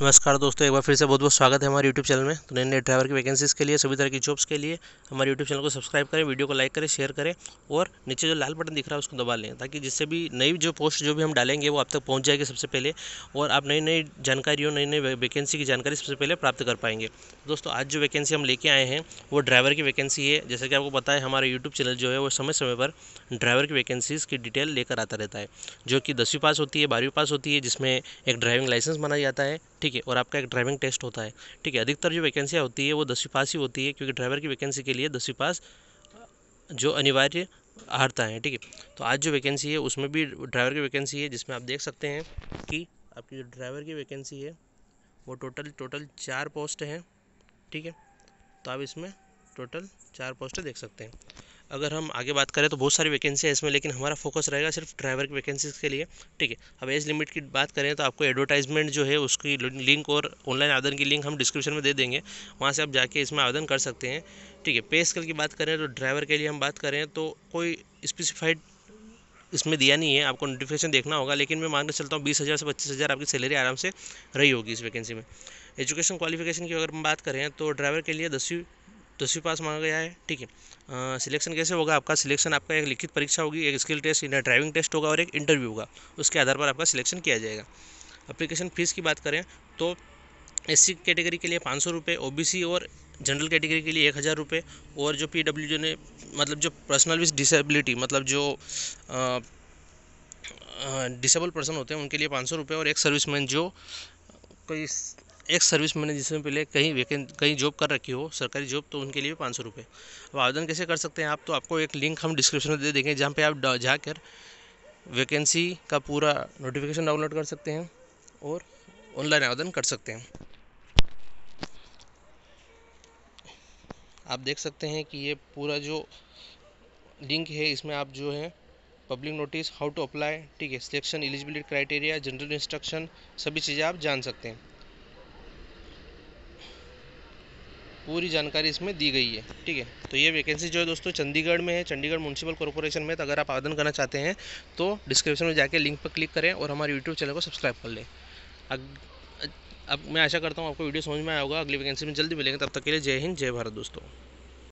नमस्कार दोस्तों एक बार फिर से बहुत बहुत स्वागत है हमारे यूट्यूब चैनल में तो नए नए ड्राइवर की वैकेंसीज़ के लिए सभी तरह की जॉब्स के लिए हमारे यूट्यूब चैनल को सब्सक्राइब करें वीडियो को लाइक करें शेयर करें और नीचे जो लाल बटन दिख रहा है उसको दबा लें ताकि जिससे भी नई जो पोस्ट जो भी हम डालेंगे वो आप तक पहुँच जाएगी सबसे पहले और आप नई नई जानकारियों नई नई वैकेंसी की जानकारी सबसे पहले प्राप्त कर पाएंगे दोस्तों आज जो वैकेंसी हम लेके आए हैं वो ड्राइवर की वैकेंसी है जैसे कि आपको पता है हमारा यूट्यूब चैनल जो है वो समय समय पर ड्राइवर की वैकेंसीज़ की डिटेल लेकर आता रहता है जो कि दसवीं पास होती है बारहवीं पास होती है जिसमें एक ड्राइविंग लाइसेंस माना जाता है ठीक ठीक है और आपका एक ड्राइविंग टेस्ट होता है ठीक है अधिकतर जो वैकेंसियाँ होती है वो दसवीं पास ही होती है क्योंकि ड्राइवर की वैकेंसी के लिए दसवीं पास जो अनिवार्य हारता है ठीक है तो आज जो वैकेंसी है उसमें भी ड्राइवर की वैकेंसी है जिसमें आप देख सकते हैं कि आपकी जो ड्राइवर की वैकेंसी है वो टोटल टोटल चार पोस्ट हैं ठीक है तो आप इसमें टोटल चार पोस्ट देख सकते हैं अगर हम आगे बात करें तो बहुत सारी वैकेंसी है इसमें लेकिन हमारा फोकस रहेगा सिर्फ ड्राइवर की वैकेंसीज के लिए ठीक है अब एज लिमिट की बात करें तो आपको एडवर्टाइजमेंट जो है उसकी लिंक और ऑनलाइन आवेदन की लिंक हम डिस्क्रिप्शन में दे देंगे वहाँ से आप जाके इसमें आवेदन कर सकते हैं ठीक है पे स्केल की बात करें तो ड्राइवर के लिए हम बात करें तो कोई स्पेसिफाइड इसमें दिया नहीं है आपको नोटिफिकेशन देखना होगा लेकिन मैं मान के चलता हूँ बीस हज़ार से पच्चीस हज़ार आपकी सैलरी आराम से रही होगी इस वैकेंसी में एजुकेशन क्वालिफिकेशन की अगर हम बात करें तो ड्राइवर के लिए दसवीं दसवीं पास मांगा गया है ठीक है सिलेक्शन कैसे होगा आपका सिलेक्शन आपका एक लिखित परीक्षा होगी एक स्किल टेस्ट ड्राइविंग टेस्ट होगा और एक इंटरव्यू होगा उसके आधार पर आपका सिलेक्शन किया जाएगा अप्लीकेशन फ़ीस की बात करें तो एस सी कैटेगरी के लिए पाँच सौ रुपये ओ बी सी और जनरल कैटेगरी के लिए एक हज़ार रुपये और जो पी डब्ल्यू ने मतलब जो पर्सनल विथ डिसेबिलिटी मतलब जो डिसेबल पर्सन होते हैं उनके लिए पाँच सौ रुपये और एक सर्विसमैन जो कोई एक सर्विस मैंने जिसमें पहले कहीं वेकें कहीं जॉब कर रखी हो सरकारी जॉब तो उनके लिए पाँच सौ रुपये अब आवेदन कैसे कर सकते हैं आप तो आपको एक लिंक हम डिस्क्रिप्शन में दे देंगे जहाँ पे आप जाकर वैकेंसी का पूरा नोटिफिकेशन डाउनलोड कर सकते हैं और ऑनलाइन आवेदन कर सकते हैं आप देख सकते हैं कि ये पूरा जो लिंक है इसमें आप जो है public notice how to apply ठीक है selection eligibility criteria general instruction सभी चीज़ें आप जान सकते हैं पूरी जानकारी इसमें दी गई है ठीक है तो ये वैकेंसी जो है दोस्तों चंडीगढ़ में है चंडीगढ़ म्यूनसिपल कॉरपोरेशन में तो अगर आप आवेदन करना चाहते हैं तो डिस्क्रिप्शन में जाके लिंक पर क्लिक करें और हमारे यूट्यूब चैनल को सब्सक्राइब कर लें अब मैं आशा करता हूँ आपको वीडियो समझ में आया होगा अगली वैकेंसी में जल्दी मिलेंगे तब तक के लिए जय हिंद जय भारत दोस्तों